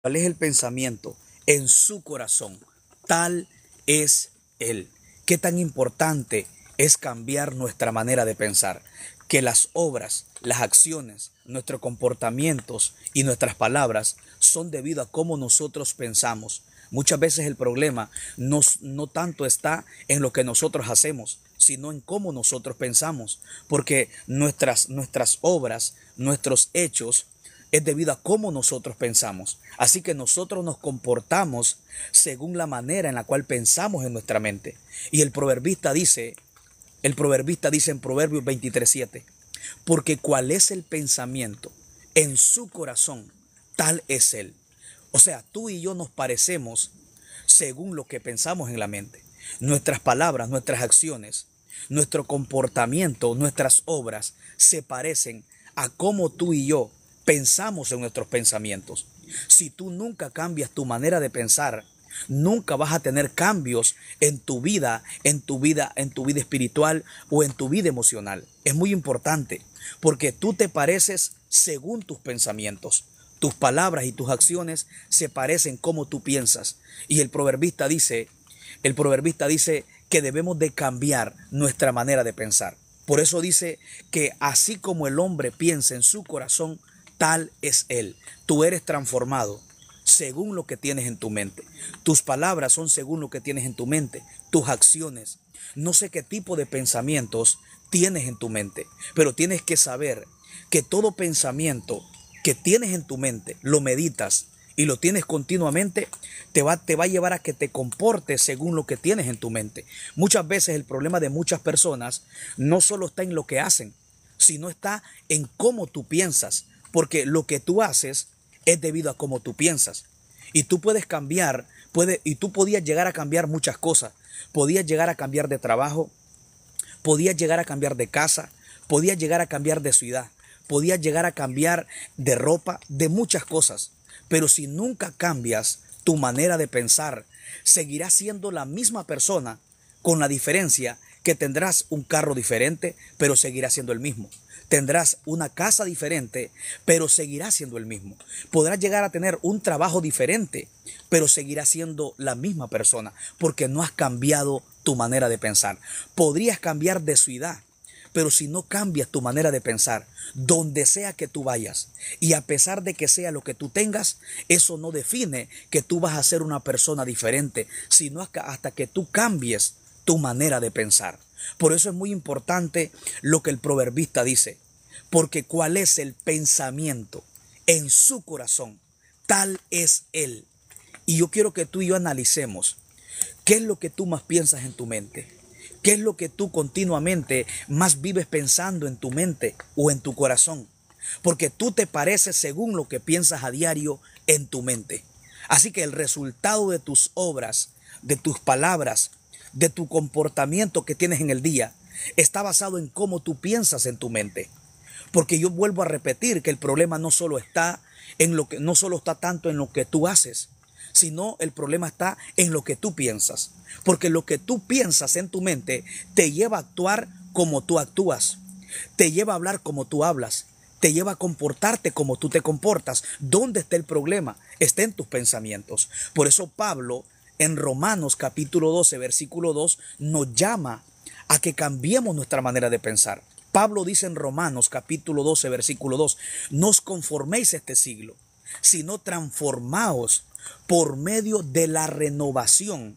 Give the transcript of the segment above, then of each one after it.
¿Cuál es el pensamiento? En su corazón. Tal es Él. ¿Qué tan importante es cambiar nuestra manera de pensar? Que las obras, las acciones, nuestros comportamientos y nuestras palabras son debido a cómo nosotros pensamos. Muchas veces el problema no, no tanto está en lo que nosotros hacemos, sino en cómo nosotros pensamos, porque nuestras, nuestras obras, nuestros hechos es debido a cómo nosotros pensamos. Así que nosotros nos comportamos según la manera en la cual pensamos en nuestra mente. Y el proverbista dice, el proverbista dice en Proverbios 23:7, porque cuál es el pensamiento en su corazón, tal es él. O sea, tú y yo nos parecemos según lo que pensamos en la mente. Nuestras palabras, nuestras acciones, nuestro comportamiento, nuestras obras se parecen a cómo tú y yo pensamos en nuestros pensamientos. Si tú nunca cambias tu manera de pensar, nunca vas a tener cambios en tu vida, en tu vida, en tu vida espiritual o en tu vida emocional. Es muy importante porque tú te pareces según tus pensamientos. Tus palabras y tus acciones se parecen como tú piensas. Y el proverbista dice, el proverbista dice que debemos de cambiar nuestra manera de pensar. Por eso dice que así como el hombre piensa en su corazón, Tal es Él. Tú eres transformado según lo que tienes en tu mente. Tus palabras son según lo que tienes en tu mente. Tus acciones. No sé qué tipo de pensamientos tienes en tu mente, pero tienes que saber que todo pensamiento que tienes en tu mente, lo meditas y lo tienes continuamente, te va, te va a llevar a que te comportes según lo que tienes en tu mente. Muchas veces el problema de muchas personas no solo está en lo que hacen, sino está en cómo tú piensas, porque lo que tú haces es debido a cómo tú piensas. Y tú puedes cambiar, puede, y tú podías llegar a cambiar muchas cosas. Podías llegar a cambiar de trabajo, podías llegar a cambiar de casa, podías llegar a cambiar de ciudad, podías llegar a cambiar de ropa, de muchas cosas. Pero si nunca cambias tu manera de pensar, seguirás siendo la misma persona con la diferencia que tendrás un carro diferente, pero seguirás siendo el mismo. Tendrás una casa diferente, pero seguirás siendo el mismo. Podrás llegar a tener un trabajo diferente, pero seguirás siendo la misma persona, porque no has cambiado tu manera de pensar. Podrías cambiar de edad, pero si no cambias tu manera de pensar, donde sea que tú vayas, y a pesar de que sea lo que tú tengas, eso no define que tú vas a ser una persona diferente, sino hasta que tú cambies tu manera de pensar. Por eso es muy importante lo que el proverbista dice, porque cuál es el pensamiento en su corazón, tal es él. Y yo quiero que tú y yo analicemos qué es lo que tú más piensas en tu mente, qué es lo que tú continuamente más vives pensando en tu mente o en tu corazón, porque tú te pareces según lo que piensas a diario en tu mente. Así que el resultado de tus obras, de tus palabras, de tu comportamiento que tienes en el día está basado en cómo tú piensas en tu mente. Porque yo vuelvo a repetir que el problema no solo está en lo que no solo está tanto en lo que tú haces, sino el problema está en lo que tú piensas, porque lo que tú piensas en tu mente te lleva a actuar como tú actúas, te lleva a hablar como tú hablas, te lleva a comportarte como tú te comportas. ¿Dónde está el problema? Está en tus pensamientos. Por eso Pablo en Romanos capítulo 12, versículo 2, nos llama a que cambiemos nuestra manera de pensar. Pablo dice en Romanos capítulo 12, versículo 2, no os conforméis este siglo, sino transformaos por medio de la renovación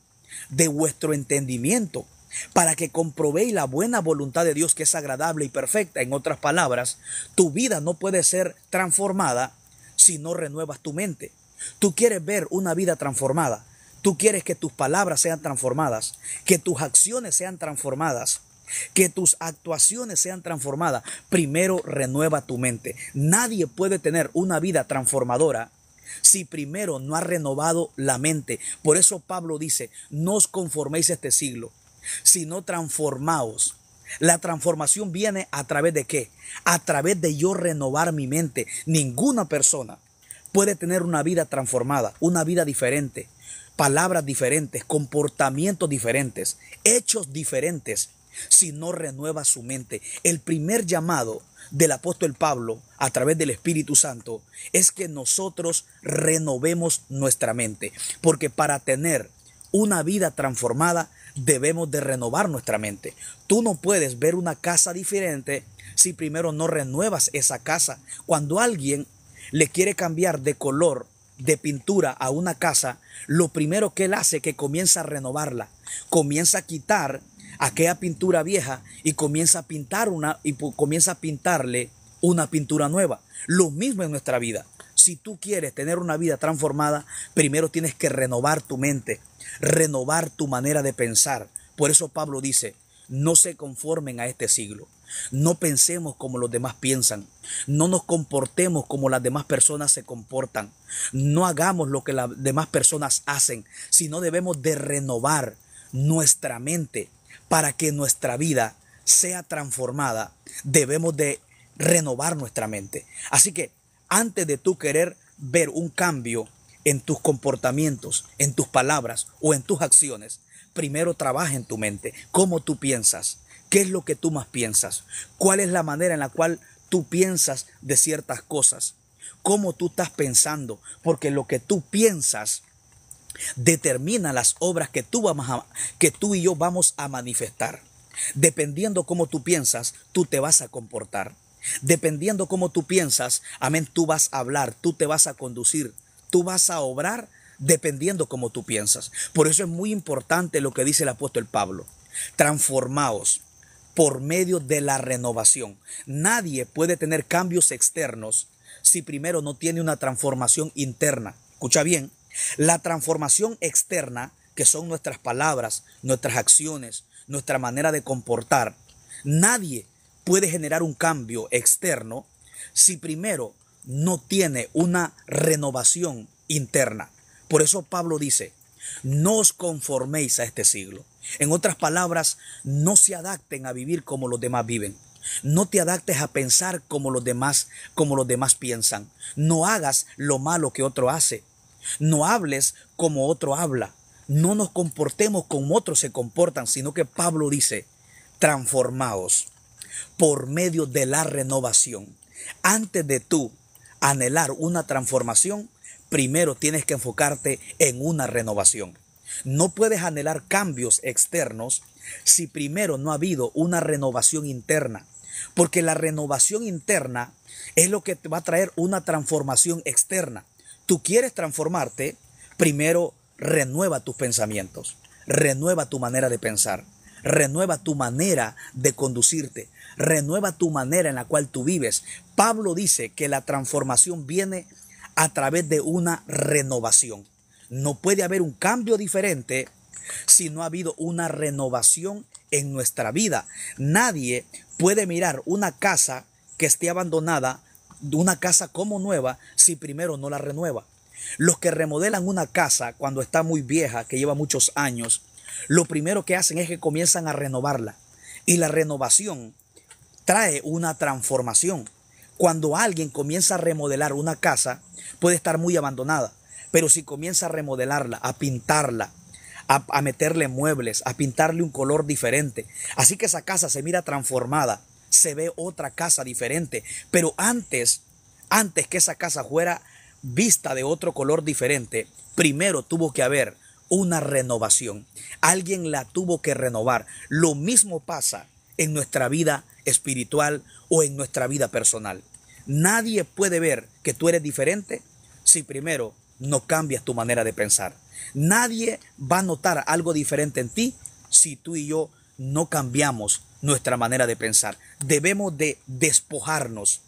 de vuestro entendimiento, para que comprobéis la buena voluntad de Dios que es agradable y perfecta. En otras palabras, tu vida no puede ser transformada si no renuevas tu mente. Tú quieres ver una vida transformada. Tú quieres que tus palabras sean transformadas, que tus acciones sean transformadas, que tus actuaciones sean transformadas. Primero renueva tu mente. Nadie puede tener una vida transformadora si primero no ha renovado la mente. Por eso Pablo dice, no os conforméis este siglo, sino transformaos. La transformación viene a través de qué? A través de yo renovar mi mente. Ninguna persona puede tener una vida transformada, una vida diferente, palabras diferentes, comportamientos diferentes, hechos diferentes, si no renueva su mente. El primer llamado del apóstol Pablo a través del Espíritu Santo es que nosotros renovemos nuestra mente, porque para tener una vida transformada debemos de renovar nuestra mente. Tú no puedes ver una casa diferente si primero no renuevas esa casa. Cuando alguien le quiere cambiar de color de pintura a una casa, lo primero que él hace que comienza a renovarla, comienza a quitar aquella pintura vieja y comienza a pintar una y comienza a pintarle una pintura nueva. Lo mismo en nuestra vida. Si tú quieres tener una vida transformada, primero tienes que renovar tu mente, renovar tu manera de pensar. Por eso Pablo dice, no se conformen a este siglo, no pensemos como los demás piensan, no nos comportemos como las demás personas se comportan. No hagamos lo que las demás personas hacen, sino debemos de renovar nuestra mente para que nuestra vida sea transformada. Debemos de renovar nuestra mente. Así que antes de tú querer ver un cambio en tus comportamientos, en tus palabras o en tus acciones, primero trabaja en tu mente, cómo tú piensas, qué es lo que tú más piensas, cuál es la manera en la cual tú piensas de ciertas cosas, cómo tú estás pensando, porque lo que tú piensas determina las obras que tú, vamos que tú y yo vamos a manifestar. Dependiendo cómo tú piensas, tú te vas a comportar. Dependiendo cómo tú piensas, amén, tú vas a hablar, tú te vas a conducir, tú vas a obrar dependiendo cómo tú piensas. Por eso es muy importante lo que dice el apóstol Pablo. Transformaos por medio de la renovación. Nadie puede tener cambios externos si primero no tiene una transformación interna. Escucha bien, la transformación externa, que son nuestras palabras, nuestras acciones, nuestra manera de comportar, nadie puede generar un cambio externo si primero no tiene una renovación interna. Por eso Pablo dice, no os conforméis a este siglo, en otras palabras, no se adapten a vivir como los demás viven. No te adaptes a pensar como los demás, como los demás piensan. No hagas lo malo que otro hace. No hables como otro habla. No nos comportemos como otros se comportan, sino que Pablo dice, transformaos por medio de la renovación. Antes de tú anhelar una transformación, primero tienes que enfocarte en una renovación. No puedes anhelar cambios externos si primero no ha habido una renovación interna, porque la renovación interna es lo que te va a traer una transformación externa. Tú quieres transformarte, primero renueva tus pensamientos, renueva tu manera de pensar, renueva tu manera de conducirte, renueva tu manera en la cual tú vives. Pablo dice que la transformación viene a través de una renovación. No puede haber un cambio diferente si no ha habido una renovación en nuestra vida. Nadie puede mirar una casa que esté abandonada, una casa como nueva, si primero no la renueva. Los que remodelan una casa cuando está muy vieja, que lleva muchos años, lo primero que hacen es que comienzan a renovarla. Y la renovación trae una transformación. Cuando alguien comienza a remodelar una casa, puede estar muy abandonada. Pero si comienza a remodelarla, a pintarla, a, meterle muebles, a pintarle un color diferente. Así que esa casa se mira transformada, se ve otra casa diferente. Pero antes, antes que esa casa fuera vista de otro color diferente, primero tuvo que haber una renovación. Alguien la tuvo que renovar. Lo mismo pasa en nuestra vida espiritual o en nuestra vida personal. Nadie puede ver que tú eres diferente si primero no cambias tu manera de pensar. Nadie va a notar algo diferente en ti si tú y yo no cambiamos nuestra manera de pensar. Debemos de despojarnos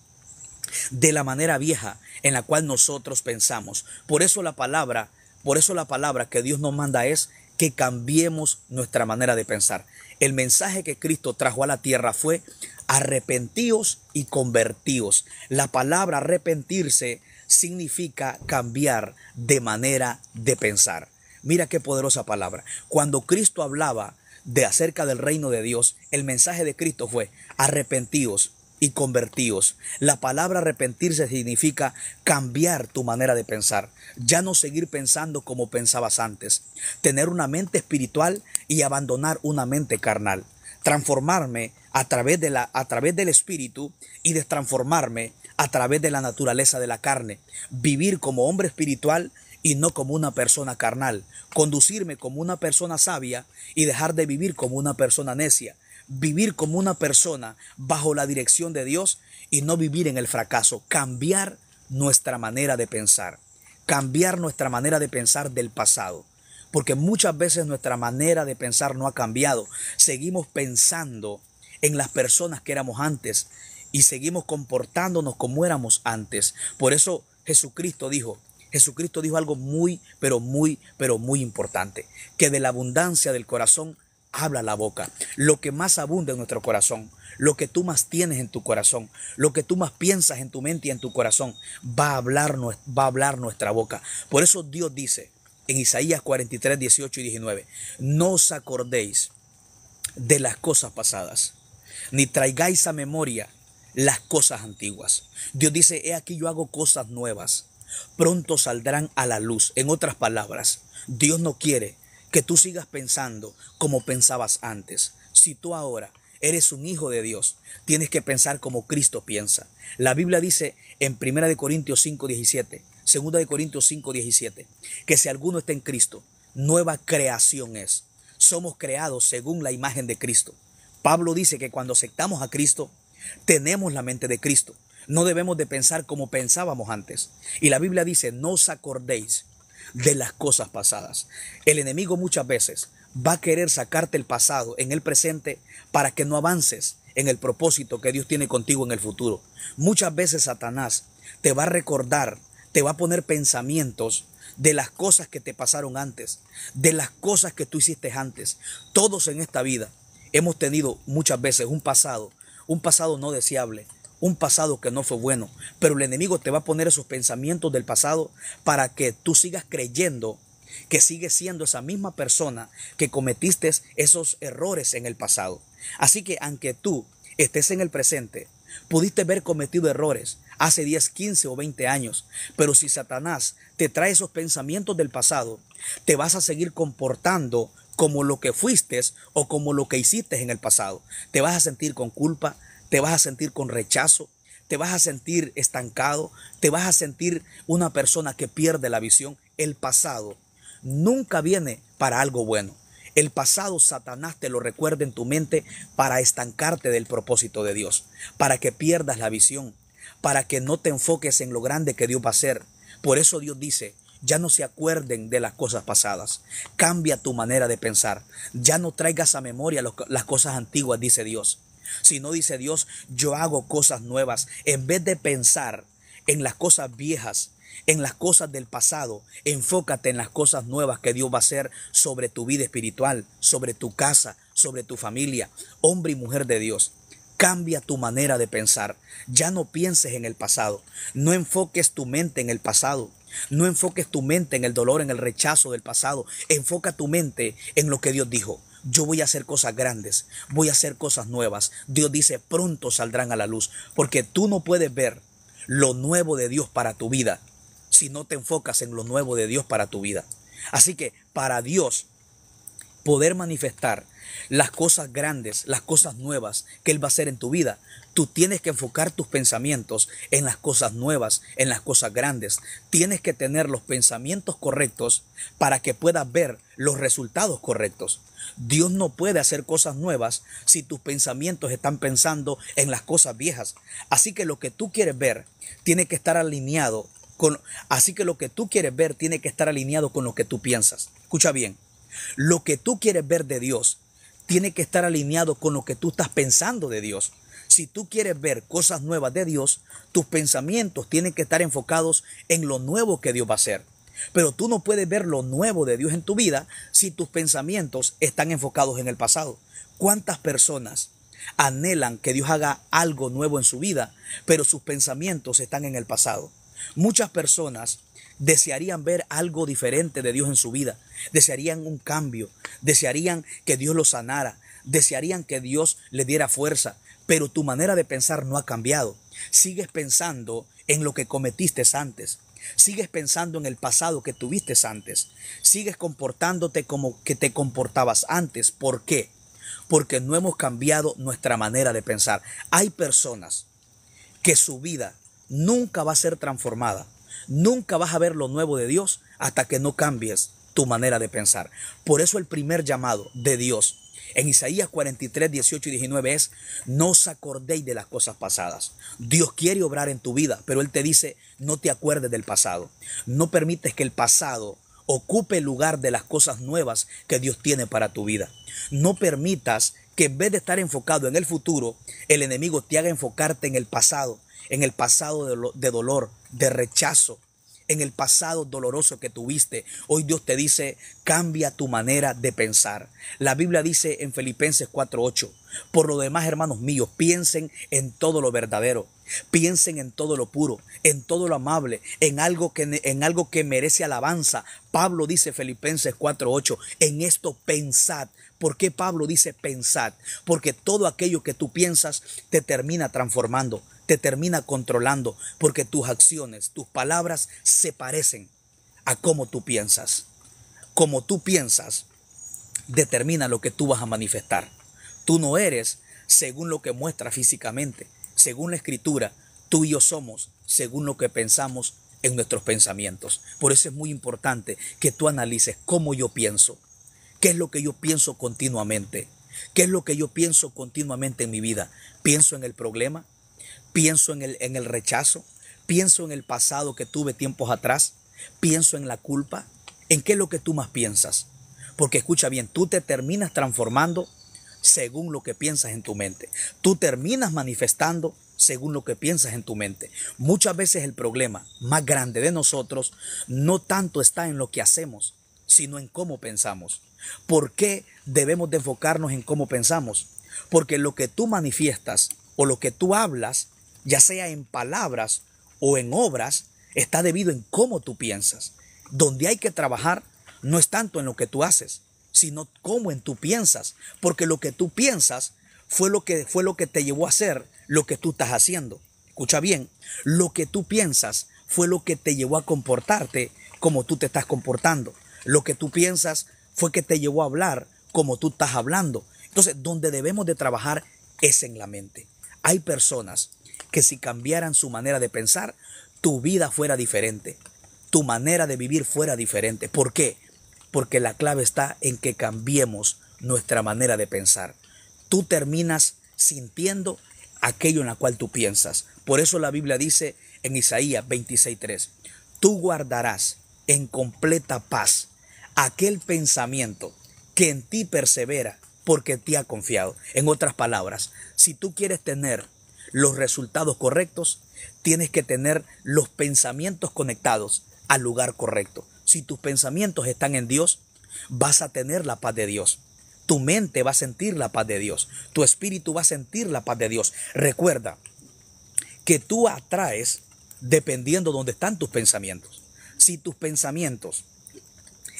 de la manera vieja en la cual nosotros pensamos. Por eso la palabra, por eso la palabra que Dios nos manda es que cambiemos nuestra manera de pensar. El mensaje que Cristo trajo a la tierra fue arrepentíos y convertíos. La palabra arrepentirse significa cambiar de manera de pensar. Mira qué poderosa palabra. Cuando Cristo hablaba de acerca del reino de Dios, el mensaje de Cristo fue arrepentidos y convertidos. La palabra arrepentirse significa cambiar tu manera de pensar, ya no seguir pensando como pensabas antes, tener una mente espiritual y abandonar una mente carnal, transformarme a través, de la, a través del espíritu y destransformarme a través de la naturaleza de la carne, vivir como hombre espiritual y no como una persona carnal, conducirme como una persona sabia y dejar de vivir como una persona necia, vivir como una persona bajo la dirección de Dios y no vivir en el fracaso, cambiar nuestra manera de pensar, cambiar nuestra manera de pensar del pasado porque muchas veces nuestra manera de pensar no ha cambiado. Seguimos pensando en las personas que éramos antes y seguimos comportándonos como éramos antes. Por eso Jesucristo dijo, Jesucristo dijo algo muy, pero muy, pero muy importante, que de la abundancia del corazón habla la boca. Lo que más abunda en nuestro corazón, lo que tú más tienes en tu corazón, lo que tú más piensas en tu mente y en tu corazón, va a hablar, va a hablar nuestra boca. Por eso Dios dice en Isaías 43, 18 y 19, no os acordéis de las cosas pasadas, ni traigáis a memoria las cosas antiguas. Dios dice, he aquí yo hago cosas nuevas, pronto saldrán a la luz. En otras palabras, Dios no quiere que tú sigas pensando como pensabas antes. Si tú ahora eres un hijo de Dios, tienes que pensar como Cristo piensa. La Biblia dice en 1 Corintios 5.17, 2 Corintios 5.17, que si alguno está en Cristo, nueva creación es. Somos creados según la imagen de Cristo. Pablo dice que cuando aceptamos a Cristo, tenemos la mente de Cristo. No debemos de pensar como pensábamos antes. Y la Biblia dice, no os acordéis de las cosas pasadas. El enemigo muchas veces va a querer sacarte el pasado en el presente para que no avances en el propósito que Dios tiene contigo en el futuro. Muchas veces Satanás te va a recordar, te va a poner pensamientos de las cosas que te pasaron antes, de las cosas que tú hiciste antes. Todos en esta vida hemos tenido muchas veces un pasado un pasado no deseable, un pasado que no fue bueno. Pero el enemigo te va a poner esos pensamientos del pasado para que tú sigas creyendo que sigues siendo esa misma persona que cometiste esos errores en el pasado. Así que aunque tú estés en el presente, pudiste haber cometido errores hace 10, 15 o 20 años, pero si Satanás te trae esos pensamientos del pasado, te vas a seguir comportando como lo que fuiste o como lo que hiciste en el pasado. Te vas a sentir con culpa, te vas a sentir con rechazo, te vas a sentir estancado, te vas a sentir una persona que pierde la visión. El pasado nunca viene para algo bueno. El pasado Satanás te lo recuerda en tu mente para estancarte del propósito de Dios, para que pierdas la visión, para que no te enfoques en lo grande que Dios va a hacer. Por eso Dios dice, ya no se acuerden de las cosas pasadas. Cambia tu manera de pensar. Ya no traigas a memoria las cosas antiguas, dice Dios. Si no dice Dios, yo hago cosas nuevas. En vez de pensar en las cosas viejas, en las cosas del pasado, enfócate en las cosas nuevas que Dios va a hacer sobre tu vida espiritual, sobre tu casa, sobre tu familia, hombre y mujer de Dios. Cambia tu manera de pensar. Ya no pienses en el pasado. No enfoques tu mente en el pasado. No enfoques tu mente en el dolor, en el rechazo del pasado. Enfoca tu mente en lo que Dios dijo. Yo voy a hacer cosas grandes, voy a hacer cosas nuevas. Dios dice, pronto saldrán a la luz, porque tú no puedes ver lo nuevo de Dios para tu vida si no te enfocas en lo nuevo de Dios para tu vida. Así que para Dios poder manifestar las cosas grandes, las cosas nuevas que Él va a hacer en tu vida. Tú tienes que enfocar tus pensamientos en las cosas nuevas, en las cosas grandes. Tienes que tener los pensamientos correctos para que puedas ver los resultados correctos. Dios no puede hacer cosas nuevas si tus pensamientos están pensando en las cosas viejas. Así que lo que tú quieres ver tiene que estar alineado con... Así que lo que tú quieres ver tiene que estar alineado con lo que tú piensas. Escucha bien. Lo que tú quieres ver de Dios tiene que estar alineado con lo que tú estás pensando de Dios. Si tú quieres ver cosas nuevas de Dios, tus pensamientos tienen que estar enfocados en lo nuevo que Dios va a hacer. Pero tú no puedes ver lo nuevo de Dios en tu vida si tus pensamientos están enfocados en el pasado. ¿Cuántas personas anhelan que Dios haga algo nuevo en su vida, pero sus pensamientos están en el pasado? Muchas personas desearían ver algo diferente de Dios en su vida, desearían un cambio, desearían que Dios lo sanara, desearían que Dios le diera fuerza, pero tu manera de pensar no ha cambiado. Sigues pensando en lo que cometiste antes. Sigues pensando en el pasado que tuviste antes. Sigues comportándote como que te comportabas antes. ¿Por qué? Porque no hemos cambiado nuestra manera de pensar. Hay personas que su vida nunca va a ser transformada Nunca vas a ver lo nuevo de Dios hasta que no cambies tu manera de pensar. Por eso el primer llamado de Dios en Isaías 43, 18 y 19 es, no os acordéis de las cosas pasadas. Dios quiere obrar en tu vida, pero Él te dice, no te acuerdes del pasado. No permites que el pasado ocupe el lugar de las cosas nuevas que Dios tiene para tu vida. No permitas que en vez de estar enfocado en el futuro, el enemigo te haga enfocarte en el pasado en el pasado de, dolor, de rechazo, en el pasado doloroso que tuviste. Hoy Dios te dice, cambia tu manera de pensar. La Biblia dice en Filipenses 4:8, por lo demás, hermanos míos, piensen en todo lo verdadero, piensen en todo lo puro, en todo lo amable, en algo que, en algo que merece alabanza. Pablo dice Filipenses 4:8, en esto pensad. ¿Por qué Pablo dice pensad? Porque todo aquello que tú piensas te termina transformando te termina controlando porque tus acciones, tus palabras se parecen a cómo tú piensas. Como tú piensas, determina lo que tú vas a manifestar. Tú no eres según lo que muestra físicamente. Según la escritura, tú y yo somos según lo que pensamos en nuestros pensamientos. Por eso es muy importante que tú analices cómo yo pienso, qué es lo que yo pienso continuamente, qué es lo que yo pienso continuamente en mi vida. ¿Pienso en el problema? Pienso en el, en el rechazo, pienso en el pasado que tuve tiempos atrás, pienso en la culpa. ¿En qué es lo que tú más piensas? Porque escucha bien, tú te terminas transformando según lo que piensas en tu mente. Tú terminas manifestando según lo que piensas en tu mente. Muchas veces el problema más grande de nosotros no tanto está en lo que hacemos, sino en cómo pensamos. ¿Por qué debemos de enfocarnos en cómo pensamos? Porque lo que tú manifiestas o lo que tú hablas ya sea en palabras o en obras, está debido en cómo tú piensas. Donde hay que trabajar no es tanto en lo que tú haces, sino cómo en tú piensas, porque lo que tú piensas fue lo que fue lo que te llevó a hacer lo que tú estás haciendo. Escucha bien, lo que tú piensas fue lo que te llevó a comportarte como tú te estás comportando. Lo que tú piensas fue que te llevó a hablar como tú estás hablando. Entonces, donde debemos de trabajar es en la mente. Hay personas que si cambiaran su manera de pensar, tu vida fuera diferente, tu manera de vivir fuera diferente. ¿Por qué? Porque la clave está en que cambiemos nuestra manera de pensar. Tú terminas sintiendo aquello en la cual tú piensas. Por eso la Biblia dice en Isaías 26:3, tú guardarás en completa paz aquel pensamiento que en ti persevera porque te ha confiado. En otras palabras, si tú quieres tener los resultados correctos, tienes que tener los pensamientos conectados al lugar correcto. Si tus pensamientos están en Dios, vas a tener la paz de Dios. Tu mente va a sentir la paz de Dios. Tu espíritu va a sentir la paz de Dios. Recuerda que tú atraes dependiendo de dónde están tus pensamientos. Si tus pensamientos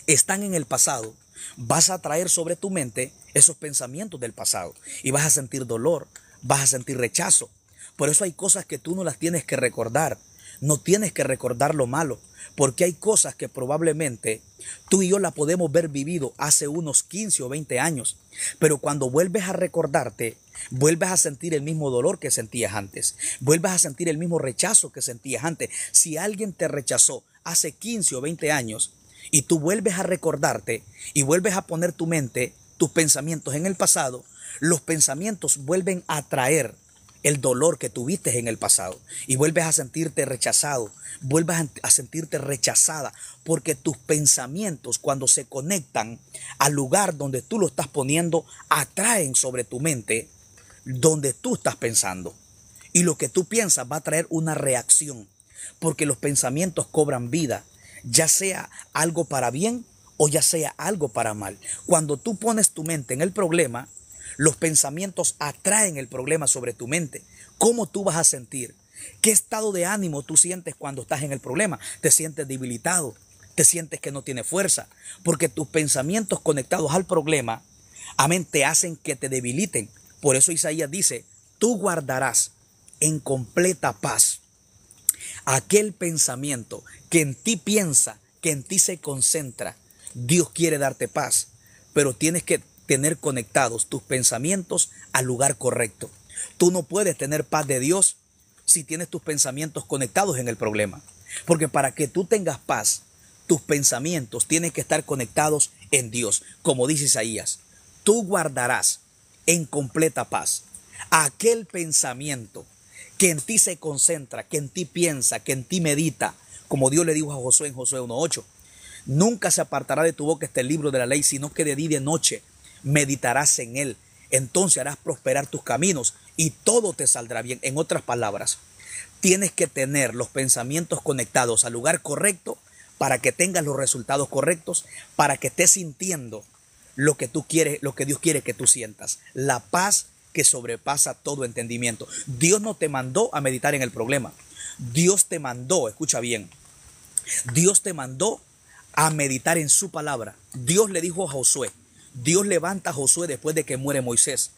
están en el pasado, vas a traer sobre tu mente esos pensamientos del pasado y vas a sentir dolor, vas a sentir rechazo, por eso hay cosas que tú no las tienes que recordar. No tienes que recordar lo malo, porque hay cosas que probablemente tú y yo la podemos ver vivido hace unos 15 o 20 años, pero cuando vuelves a recordarte, vuelves a sentir el mismo dolor que sentías antes, vuelves a sentir el mismo rechazo que sentías antes. Si alguien te rechazó hace 15 o 20 años y tú vuelves a recordarte y vuelves a poner tu mente, tus pensamientos en el pasado, los pensamientos vuelven a traer el dolor que tuviste en el pasado y vuelves a sentirte rechazado, vuelves a sentirte rechazada porque tus pensamientos cuando se conectan al lugar donde tú lo estás poniendo atraen sobre tu mente donde tú estás pensando y lo que tú piensas va a traer una reacción porque los pensamientos cobran vida, ya sea algo para bien o ya sea algo para mal. Cuando tú pones tu mente en el problema, los pensamientos atraen el problema sobre tu mente. ¿Cómo tú vas a sentir? ¿Qué estado de ánimo tú sientes cuando estás en el problema? ¿Te sientes debilitado? ¿Te sientes que no tienes fuerza? Porque tus pensamientos conectados al problema, amén, te hacen que te debiliten. Por eso Isaías dice, tú guardarás en completa paz aquel pensamiento que en ti piensa, que en ti se concentra. Dios quiere darte paz, pero tienes que tener conectados tus pensamientos al lugar correcto. Tú no puedes tener paz de Dios si tienes tus pensamientos conectados en el problema. Porque para que tú tengas paz, tus pensamientos tienen que estar conectados en Dios. Como dice Isaías, tú guardarás en completa paz aquel pensamiento que en ti se concentra, que en ti piensa, que en ti medita, como Dios le dijo a Josué en Josué 1.8. Nunca se apartará de tu boca este libro de la ley, sino que de día y de noche meditarás en él, entonces harás prosperar tus caminos y todo te saldrá bien. En otras palabras, tienes que tener los pensamientos conectados al lugar correcto para que tengas los resultados correctos, para que estés sintiendo lo que tú quieres, lo que Dios quiere que tú sientas, la paz que sobrepasa todo entendimiento. Dios no te mandó a meditar en el problema. Dios te mandó, escucha bien, Dios te mandó a meditar en su palabra. Dios le dijo a Josué, Dios levanta a Josué después de que muere Moisés.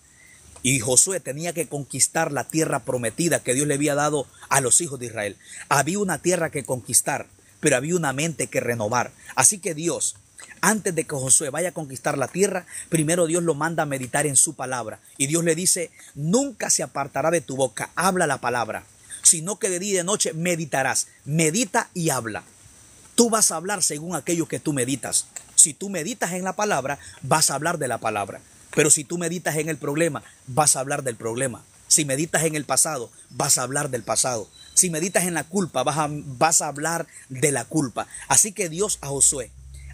Y Josué tenía que conquistar la tierra prometida que Dios le había dado a los hijos de Israel. Había una tierra que conquistar, pero había una mente que renovar. Así que Dios, antes de que Josué vaya a conquistar la tierra, primero Dios lo manda a meditar en su palabra. Y Dios le dice, nunca se apartará de tu boca, habla la palabra, sino que de día y de noche meditarás. Medita y habla. Tú vas a hablar según aquello que tú meditas si tú meditas en la palabra, vas a hablar de la palabra. Pero si tú meditas en el problema, vas a hablar del problema. Si meditas en el pasado, vas a hablar del pasado. Si meditas en la culpa, vas a, hablar de la culpa. Así que Dios a Josué,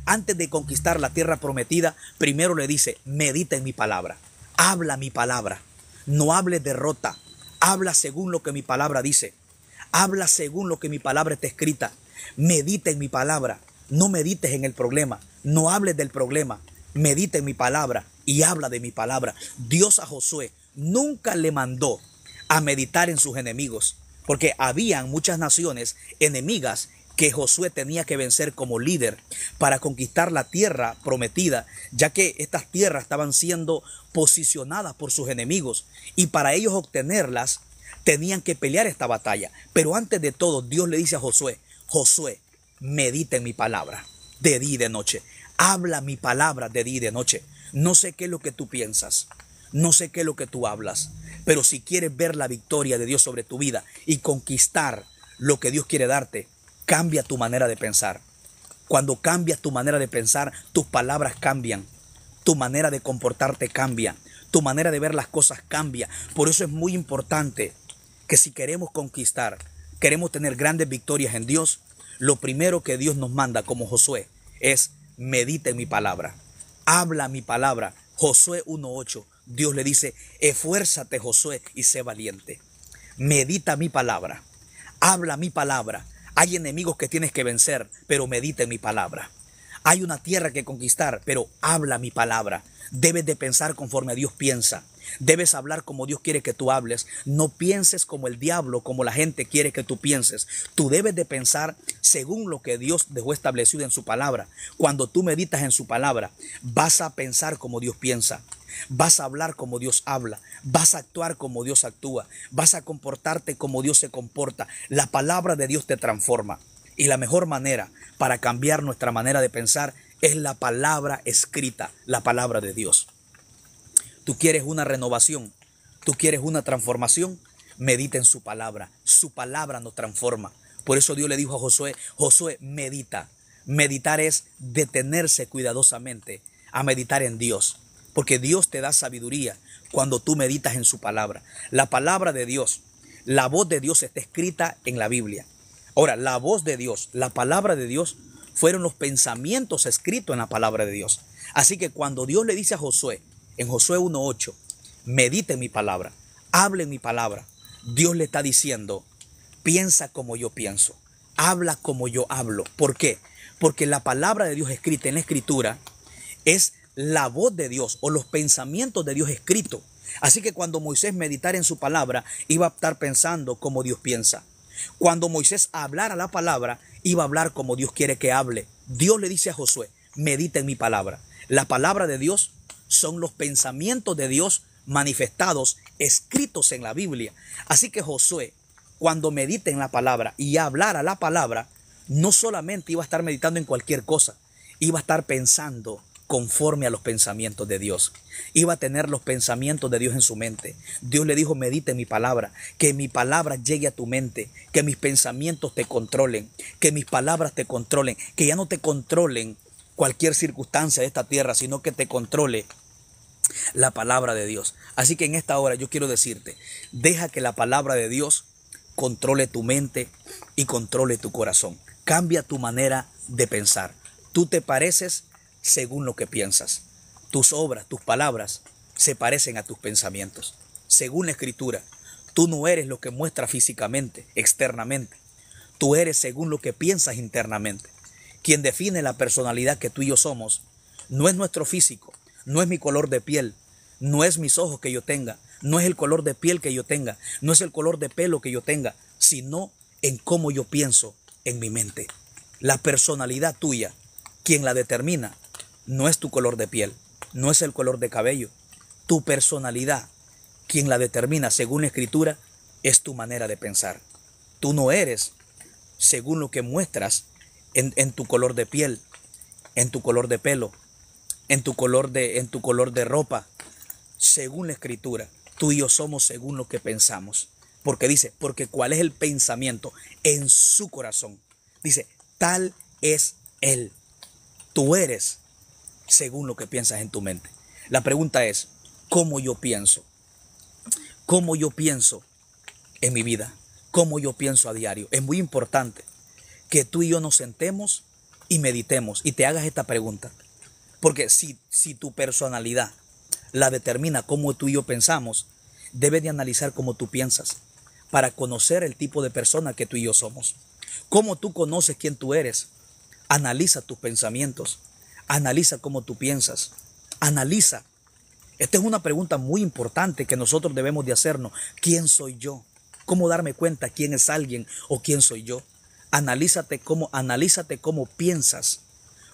antes de conquistar la tierra prometida, primero le dice, medita en mi palabra, habla mi palabra, no hable derrota, habla según lo que mi palabra dice, habla según lo que mi palabra está escrita, medita en mi palabra, no medites en el problema, no hables del problema, medite en mi palabra y habla de mi palabra. Dios a Josué nunca le mandó a meditar en sus enemigos, porque habían muchas naciones enemigas que Josué tenía que vencer como líder para conquistar la tierra prometida, ya que estas tierras estaban siendo posicionadas por sus enemigos y para ellos obtenerlas tenían que pelear esta batalla. Pero antes de todo, Dios le dice a Josué, Josué, medita en mi palabra de día y de noche. Habla mi palabra de día y de noche. No sé qué es lo que tú piensas, no sé qué es lo que tú hablas, pero si quieres ver la victoria de Dios sobre tu vida y conquistar lo que Dios quiere darte, cambia tu manera de pensar. Cuando cambias tu manera de pensar, tus palabras cambian, tu manera de comportarte cambia, tu manera de ver las cosas cambia. Por eso es muy importante que si queremos conquistar, queremos tener grandes victorias en Dios, lo primero que Dios nos manda como Josué es medite mi palabra, habla mi palabra. Josué 1.8, Dios le dice, esfuérzate Josué y sé valiente. Medita mi palabra, habla mi palabra. Hay enemigos que tienes que vencer, pero medite mi palabra. Hay una tierra que conquistar, pero habla mi palabra. Debes de pensar conforme a Dios piensa. Debes hablar como Dios quiere que tú hables. No pienses como el diablo, como la gente quiere que tú pienses. Tú debes de pensar según lo que Dios dejó establecido en su palabra. Cuando tú meditas en su palabra, vas a pensar como Dios piensa. Vas a hablar como Dios habla, vas a actuar como Dios actúa, vas a comportarte como Dios se comporta. La palabra de Dios te transforma. Y la mejor manera para cambiar nuestra manera de pensar es la palabra escrita, la palabra de Dios. Tú quieres una renovación, tú quieres una transformación, medita en su palabra. Su palabra nos transforma. Por eso Dios le dijo a Josué, Josué, medita. Meditar es detenerse cuidadosamente a meditar en Dios, porque Dios te da sabiduría cuando tú meditas en su palabra. La palabra de Dios, la voz de Dios está escrita en la Biblia. Ahora, la voz de Dios, la palabra de Dios fueron los pensamientos escritos en la palabra de Dios. Así que cuando Dios le dice a Josué, en Josué 1.8, medite mi palabra, hable mi palabra, Dios le está diciendo, piensa como yo pienso, habla como yo hablo. ¿Por qué? Porque la palabra de Dios escrita en la escritura es la voz de Dios o los pensamientos de Dios escritos. Así que cuando Moisés meditara en su palabra, iba a estar pensando como Dios piensa. Cuando Moisés hablara la palabra, iba a hablar como Dios quiere que hable. Dios le dice a Josué, medita en mi palabra. La palabra de Dios son los pensamientos de Dios manifestados, escritos en la Biblia. Así que Josué, cuando medite en la palabra y hablara la palabra, no solamente iba a estar meditando en cualquier cosa, iba a estar pensando conforme a los pensamientos de Dios. Iba a tener los pensamientos de Dios en su mente. Dios le dijo, medite mi palabra, que mi palabra llegue a tu mente, que mis pensamientos te controlen, que mis palabras te controlen, que ya no te controlen cualquier circunstancia de esta tierra, sino que te controle la palabra de Dios. Así que en esta hora yo quiero decirte, deja que la palabra de Dios controle tu mente y controle tu corazón. Cambia tu manera de pensar. Tú te pareces según lo que piensas. Tus obras, tus palabras se parecen a tus pensamientos. Según la escritura, tú no eres lo que muestras físicamente, externamente. Tú eres según lo que piensas internamente. Quien define la personalidad que tú y yo somos no es nuestro físico, no es mi color de piel, no es mis ojos que yo tenga, no es el color de piel que yo tenga, no es el color de pelo que yo tenga, sino en cómo yo pienso en mi mente. La personalidad tuya, quien la determina, no es tu color de piel, no es el color de cabello. Tu personalidad, quien la determina según la escritura, es tu manera de pensar. Tú no eres según lo que muestras en, tu color de piel, en tu color de pelo, en tu color de, en tu color de ropa, según la escritura. Tú y yo somos según lo que pensamos. Porque dice, porque cuál es el pensamiento en su corazón. Dice, tal es Él. Tú eres según lo que piensas en tu mente. La pregunta es, ¿cómo yo pienso? ¿Cómo yo pienso en mi vida? ¿Cómo yo pienso a diario? Es muy importante que tú y yo nos sentemos y meditemos y te hagas esta pregunta. Porque si, si tu personalidad la determina cómo tú y yo pensamos, debes de analizar cómo tú piensas para conocer el tipo de persona que tú y yo somos. Cómo tú conoces quién tú eres. Analiza tus pensamientos. Analiza cómo tú piensas. Analiza. Esta es una pregunta muy importante que nosotros debemos de hacernos. ¿Quién soy yo? ¿Cómo darme cuenta quién es alguien o quién soy yo? Analízate cómo, analízate cómo piensas.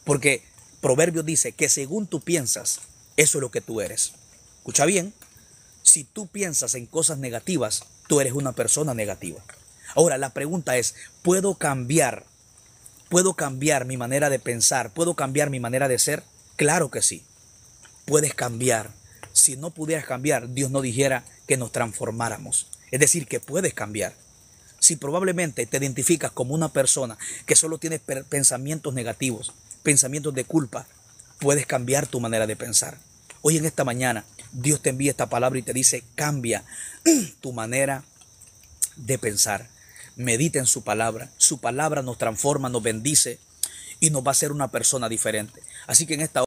Porque Proverbio dice que según tú piensas, eso es lo que tú eres. Escucha bien, si tú piensas en cosas negativas, tú eres una persona negativa. Ahora, la pregunta es, ¿puedo cambiar ¿Puedo cambiar mi manera de pensar? ¿Puedo cambiar mi manera de ser? Claro que sí. Puedes cambiar. Si no pudieras cambiar, Dios no dijera que nos transformáramos. Es decir, que puedes cambiar. Si probablemente te identificas como una persona que solo tiene pensamientos negativos, pensamientos de culpa, puedes cambiar tu manera de pensar. Hoy en esta mañana, Dios te envía esta palabra y te dice, cambia tu manera de pensar mediten en su palabra. Su palabra nos transforma, nos bendice y nos va a hacer una persona diferente. Así que en esta